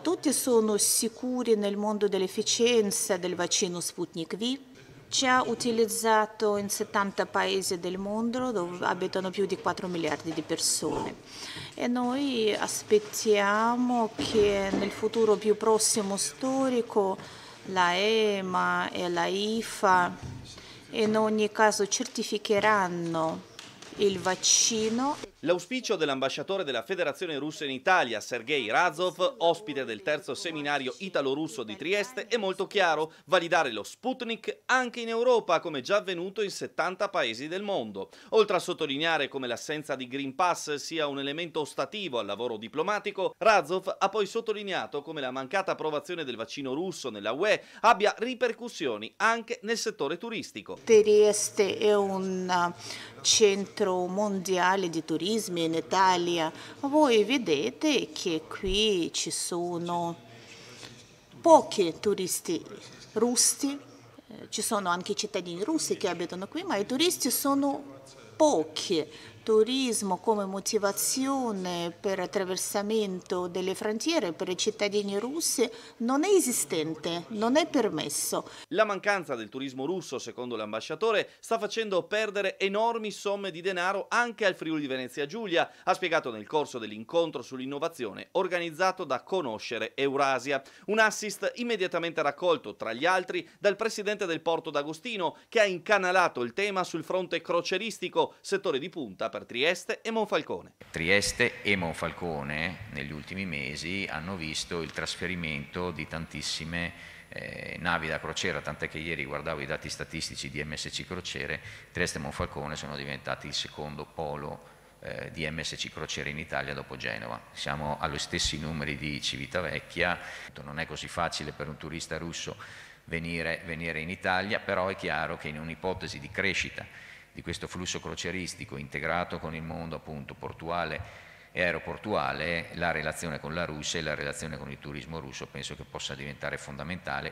tutti sono sicuri nel mondo dell'efficienza del vaccino Sputnik V già utilizzato in 70 paesi del mondo dove abitano più di 4 miliardi di persone e noi aspettiamo che nel futuro più prossimo storico la EMA e la IFA in ogni caso certificheranno il vaccino. L'auspicio dell'ambasciatore della Federazione Russa in Italia, Sergei Razov, ospite del terzo seminario italo-russo di Trieste, è molto chiaro, validare lo Sputnik anche in Europa, come già avvenuto in 70 paesi del mondo. Oltre a sottolineare come l'assenza di Green Pass sia un elemento ostativo al lavoro diplomatico, Razov ha poi sottolineato come la mancata approvazione del vaccino russo nella UE abbia ripercussioni anche nel settore turistico. Trieste è un eh, centro centro mondiale di turismo in Italia, voi vedete che qui ci sono pochi turisti russi, eh, ci sono anche cittadini russi che abitano qui, ma i turisti sono pochi turismo come motivazione per attraversamento delle frontiere per i cittadini russi non è esistente, non è permesso. La mancanza del turismo russo, secondo l'ambasciatore, sta facendo perdere enormi somme di denaro anche al Friuli di Venezia Giulia, ha spiegato nel corso dell'incontro sull'innovazione organizzato da Conoscere Eurasia. Un assist immediatamente raccolto, tra gli altri, dal presidente del porto d'Agostino, che ha incanalato il tema sul fronte croceristico, settore di punta per Trieste e Monfalcone. Trieste e Monfalcone negli ultimi mesi hanno visto il trasferimento di tantissime eh, navi da crociera, tant'è che ieri guardavo i dati statistici di MSC Crociere, Trieste e Monfalcone sono diventati il secondo polo eh, di MSC Crociere in Italia dopo Genova. Siamo allo stessi numeri di Civitavecchia, non è così facile per un turista russo venire, venire in Italia, però è chiaro che in un'ipotesi di crescita di questo flusso croceristico integrato con il mondo appunto portuale e aeroportuale, la relazione con la Russia e la relazione con il turismo russo penso che possa diventare fondamentale